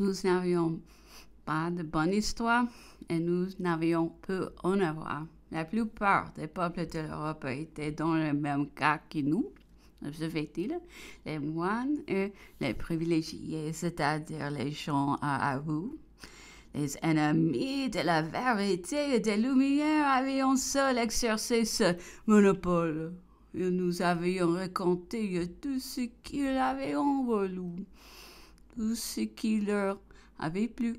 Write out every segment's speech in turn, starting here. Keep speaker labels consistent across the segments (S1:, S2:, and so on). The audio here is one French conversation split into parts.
S1: Nous n'avions pas de bonne histoire et nous n'avions peu en avoir. La plupart des peuples de l'Europe étaient dans le même cas que nous, observait-il, les moines et les privilégiés, c'est-à-dire les gens à vous. Les ennemis de la vérité et des Lumières avaient seuls exercé ce monopole. Et nous avions raconté tout ce qu'ils avaient voulu tout ce qui leur avait plu,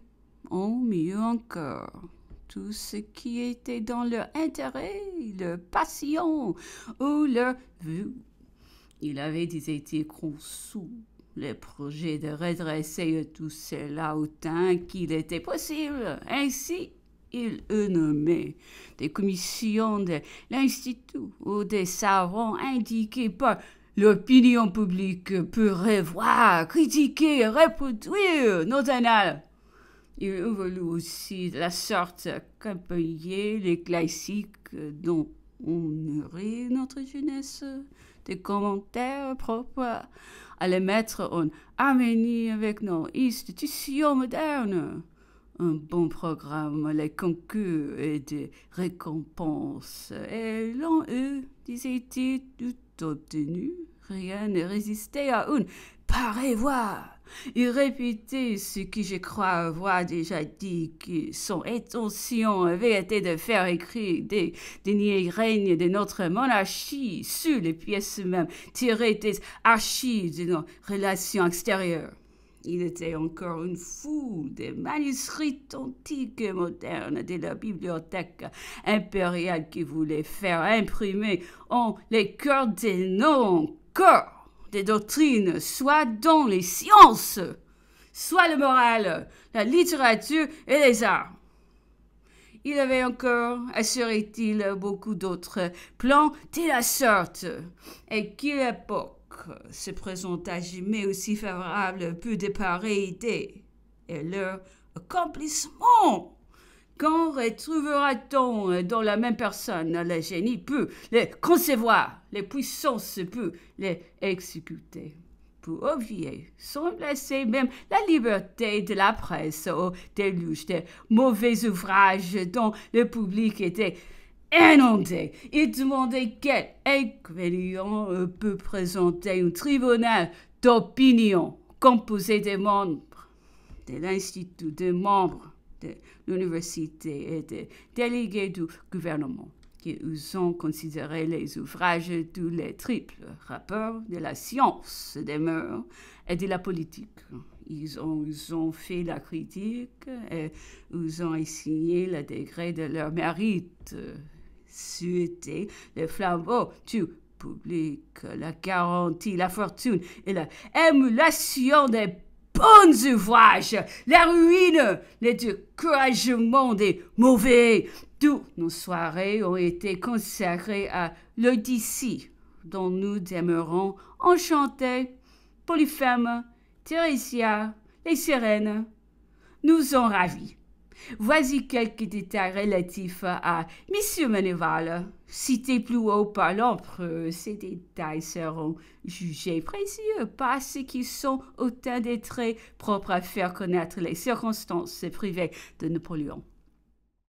S1: au oh, mieux encore, tout ce qui était dans leur intérêt, leur passion ou leur vue. Il avait été conçu le projet de redresser tout cela autant qu'il était possible. Ainsi, il eut nommé des commissions de l'Institut ou des savants indiqués par l'opinion publique peut revoir, critiquer, reproduire nos annales. Il évolue aussi la sorte qu'employer les classiques dont on nourrit notre jeunesse, des commentaires propres à les mettre en harmonie avec nos institutions modernes. Un bon programme les concours et des récompenses, et l'on eut des tout obtenues Rien ne résistait à une pareille voix. Il répétait ce que je crois avoir déjà dit, que son intention avait été de faire écrire des derniers règnes de notre monarchie sur les pièces mêmes tirées des archives de nos relations extérieures. Il était encore une foule des manuscrits antiques et modernes de la bibliothèque impériale qui voulait faire imprimer en les cœurs des noms corps des doctrines, soit dans les sciences, soit le moral, la littérature et les arts. Il avait encore, assurait-il, beaucoup d'autres plans de la sorte, et qu'il époque se présenta jamais aussi favorable pour peu de pareilles et leur accomplissement. Quand retrouvera-t-on euh, dans la même personne le génie peut les concevoir, les puissances peut les exécuter Pour obvier, sans laisser même la liberté de la presse au déluge des mauvais ouvrages dont le public était inondé. Il demandait quel inconvénient euh, peut présenter un tribunal d'opinion composé des membres de l'Institut des membres de l'université et des délégués du gouvernement, qui ont considéré les ouvrages tous les triples rapports de la science des mœurs et de la politique. Ils ont, ont, fait la critique et ils ont essayé le degré de leur mérite. C'était le flambeau du public, la garantie, la fortune et l'émulation des bonnes ouvrages, la ruine, les découragements des mauvais. Toutes nos soirées ont été consacrées à l'Odyssée, dont nous demeurons enchantés. Polyphème, Thérésia, les sirènes nous ont ravis. Voici quelques détails relatifs à Monsieur Meneval. Cités plus haut par l'empereur, ces détails seront jugés précieux parce qu'ils sont autant des traits propres à faire connaître les circonstances privées de Napoléon.